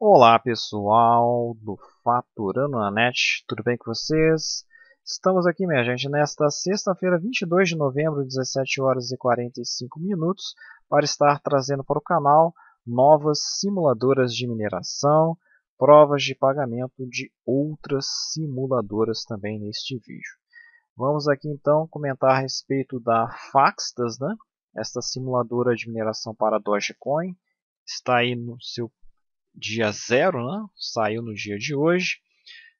Olá pessoal do Faturando na Net, tudo bem com vocês? Estamos aqui, minha gente, nesta sexta-feira, 22 de novembro, 17 horas e 45 minutos, para estar trazendo para o canal novas simuladoras de mineração, provas de pagamento de outras simuladoras também neste vídeo. Vamos aqui então comentar a respeito da Faxtas, né? esta simuladora de mineração para Dogecoin, está aí no seu dia zero, né? saiu no dia de hoje.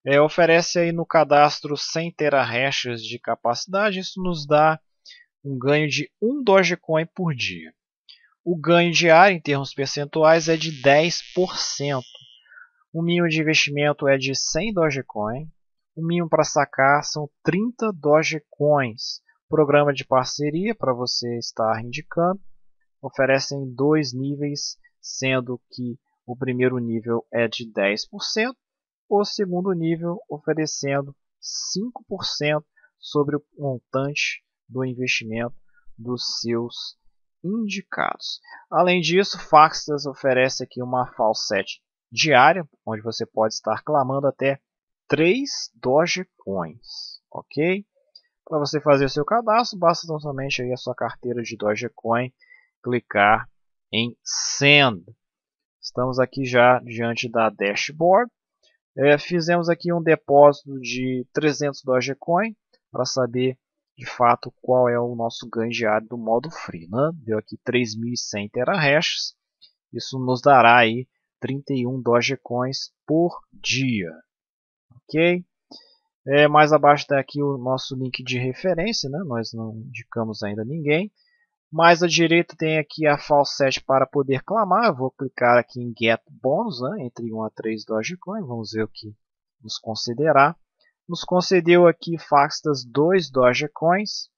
É, oferece aí no cadastro 100 terahashes de capacidade, isso nos dá um ganho de 1 Dogecoin por dia. O ganho diário, em termos percentuais, é de 10%. O mínimo de investimento é de 100 Dogecoin. O mínimo para sacar são 30 Dogecoins. Programa de parceria, para você estar indicando, oferecem dois níveis, sendo que o primeiro nível é de 10%, o segundo nível oferecendo 5% sobre o montante do investimento dos seus indicados. Além disso, Faxas oferece aqui uma falsete diária, onde você pode estar clamando até 3 Dogecoins, ok? Para você fazer o seu cadastro, basta então somente aí a sua carteira de Dogecoin clicar em Send. Estamos aqui já diante da dashboard. É, fizemos aqui um depósito de 300 Dogecoin para saber de fato qual é o nosso ganho diário do modo free. Né? Deu aqui 3.100 terahashes. Isso nos dará aí 31 Dogecoins por dia. Ok? É, mais abaixo está aqui o nosso link de referência. Né? Nós não indicamos ainda ninguém. Mais à direita tem aqui a falset para poder clamar. Eu vou clicar aqui em get bonus, né, entre 1 a 3 Dogecoin. Vamos ver o que nos concederá. Nos concedeu aqui Faxtas 2 Dogecoins.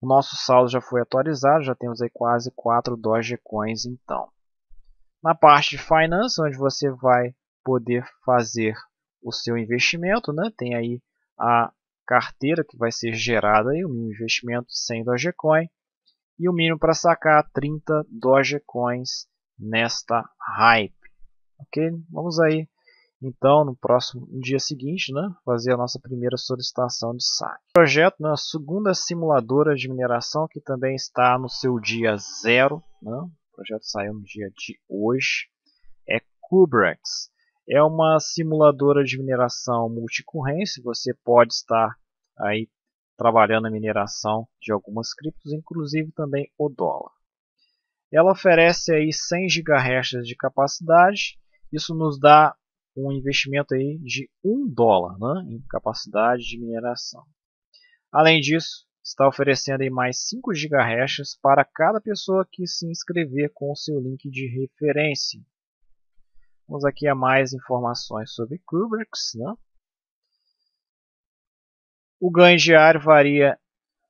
O nosso saldo já foi atualizado, já temos aí quase 4 Dogecoins então. Na parte de Finance, onde você vai poder fazer o seu investimento, né, tem aí a carteira que vai ser gerada, aí, meu investimento sem Dogecoin e o mínimo para sacar 30 Dogecoins nesta hype. Ok? Vamos aí, então, no próximo no dia seguinte, né, fazer a nossa primeira solicitação de saque. Projeto, né, a segunda simuladora de mineração, que também está no seu dia zero. Né, o projeto saiu no dia de hoje. É Kubrex. É uma simuladora de mineração multicorrência. Você pode estar aí trabalhando a mineração de algumas criptos, inclusive também o dólar. Ela oferece aí 100 GHz de capacidade, isso nos dá um investimento aí de 1 dólar né, em capacidade de mineração. Além disso, está oferecendo aí mais 5 GHz para cada pessoa que se inscrever com o seu link de referência. Vamos aqui a mais informações sobre Kubernetes. Né? O ganho diário varia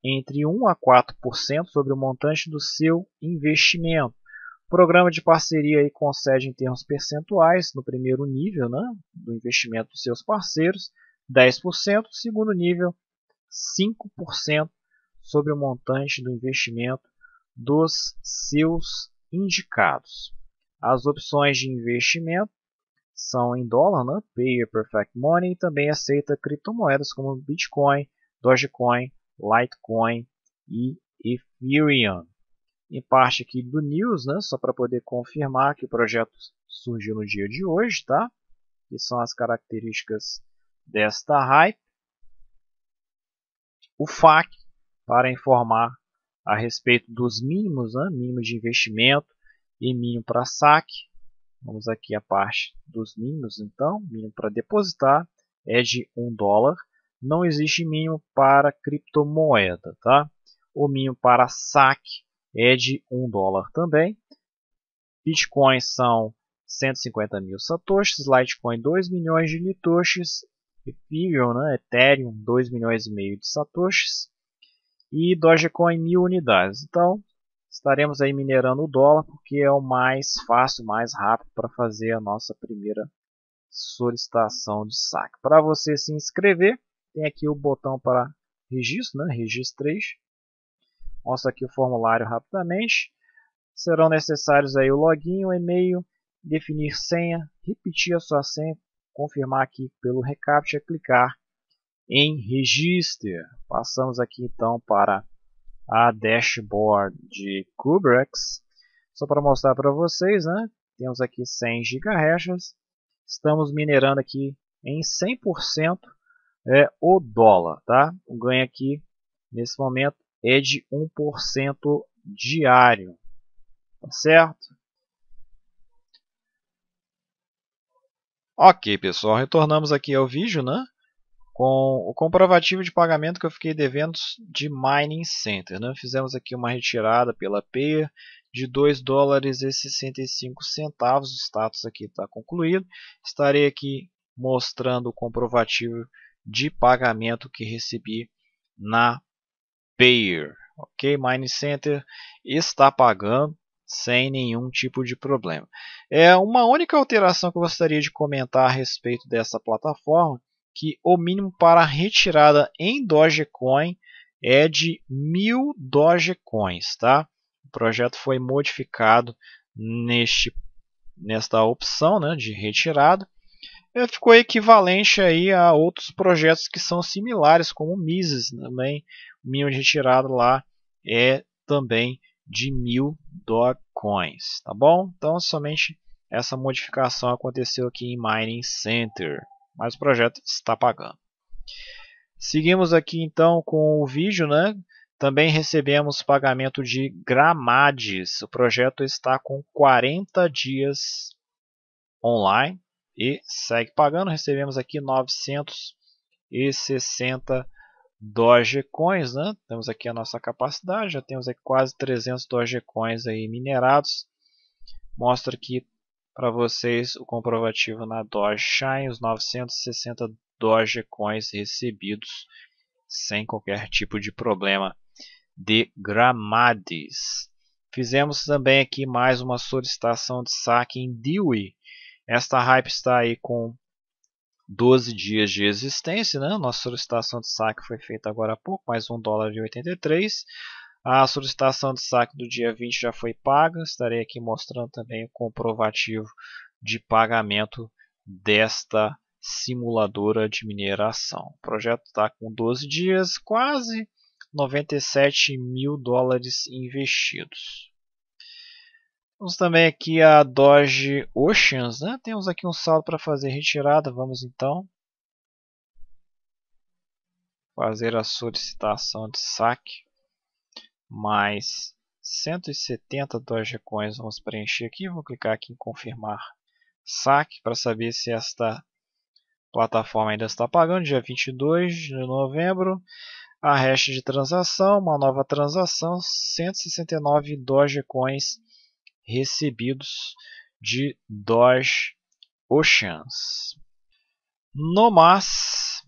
entre 1 a 4% sobre o montante do seu investimento. O programa de parceria concede em termos percentuais, no primeiro nível, né, do investimento dos seus parceiros, 10%, segundo nível, 5% sobre o montante do investimento dos seus indicados. As opções de investimento são em dólar, né? Pay Perfect Money, e também aceita criptomoedas como Bitcoin, Dogecoin, Litecoin e Ethereum. Em parte aqui do News, né? só para poder confirmar que o projeto surgiu no dia de hoje, tá? que são as características desta hype. O FAQ, para informar a respeito dos mínimos, né? mínimo de investimento e mínimo para saque Vamos aqui a parte dos mínimos, então, mínimo para depositar é de 1 dólar. Não existe mínimo para criptomoeda, tá? O mínimo para saque é de 1 dólar também. Bitcoins são 150 mil satoshis, Litecoin 2 milhões de litoshis, Ethereum, né, Ethereum 2 milhões e meio de satoshis e Dogecoin mil unidades. Então, estaremos aí minerando o dólar porque é o mais fácil, mais rápido para fazer a nossa primeira solicitação de saque. Para você se inscrever, tem aqui o botão para registro, né? registro Mostra aqui o formulário rapidamente. Serão necessários aí o login, o e-mail, definir senha, repetir a sua senha, confirmar aqui pelo recaptcha, é clicar em register. Passamos aqui então para a dashboard de Kubernetes. Só para mostrar para vocês, né? temos aqui 100 GHz, estamos minerando aqui em 100% é, o dólar. Tá? O ganho aqui nesse momento é de 1% diário, tá certo? Ok, pessoal, retornamos aqui ao vídeo, né? com o comprovativo de pagamento que eu fiquei devendo de Mining Center. Né? Fizemos aqui uma retirada pela Payer de 2 dólares e 65 centavos. O status aqui está concluído. Estarei aqui mostrando o comprovativo de pagamento que recebi na Payer. Ok, Mining Center está pagando sem nenhum tipo de problema. É uma única alteração que eu gostaria de comentar a respeito dessa plataforma que o mínimo para retirada em Dogecoin é de mil Dogecoins, tá? O projeto foi modificado neste nesta opção, né, de retirada. Ele é, ficou equivalente aí a outros projetos que são similares, como o Mises também. O mínimo de retirada lá é também de mil Dogecoins, tá bom? Então somente essa modificação aconteceu aqui em Mining Center mas o projeto está pagando. Seguimos aqui então com o vídeo, né? Também recebemos pagamento de gramades. O projeto está com 40 dias online e segue pagando. Recebemos aqui 960 Dogecoins, né? Temos aqui a nossa capacidade, já temos aqui quase 300 Dogecoins aí minerados. Mostra aqui para vocês o comprovativo na Dogecoin, os 960 Dogecoins recebidos sem qualquer tipo de problema de Gramades. Fizemos também aqui mais uma solicitação de saque em Dewey. Esta hype está aí com 12 dias de existência, né? Nossa solicitação de saque foi feita agora há pouco, mais 1 dólar e 83. A solicitação de saque do dia 20 já foi paga. Estarei aqui mostrando também o comprovativo de pagamento desta simuladora de mineração. O projeto está com 12 dias, quase 97 mil dólares investidos. Vamos também aqui a Doge Oceans, né? temos aqui um saldo para fazer retirada, vamos então fazer a solicitação de saque mais 170 Dogecoins. Vamos preencher aqui, vou clicar aqui em confirmar saque para saber se esta plataforma ainda está pagando. Dia 22 de novembro, a hash de transação, uma nova transação, 169 Dogecoins recebidos de Doge Oceans. No mas,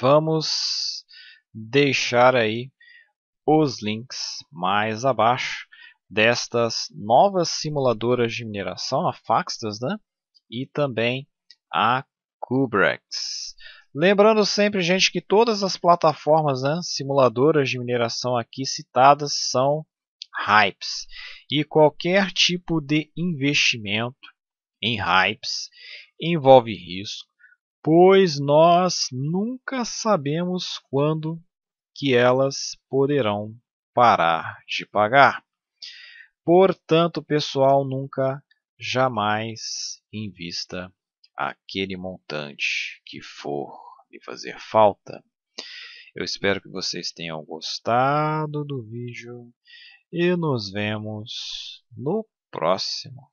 vamos deixar aí os links mais abaixo destas novas simuladoras de mineração, a Faxtas, né? e também a Kubrex. Lembrando sempre, gente, que todas as plataformas né, simuladoras de mineração aqui citadas são hypes. E qualquer tipo de investimento em hypes envolve risco, pois nós nunca sabemos quando que elas poderão parar de pagar. Portanto, pessoal, nunca jamais invista aquele montante que for lhe fazer falta. Eu espero que vocês tenham gostado do vídeo e nos vemos no próximo.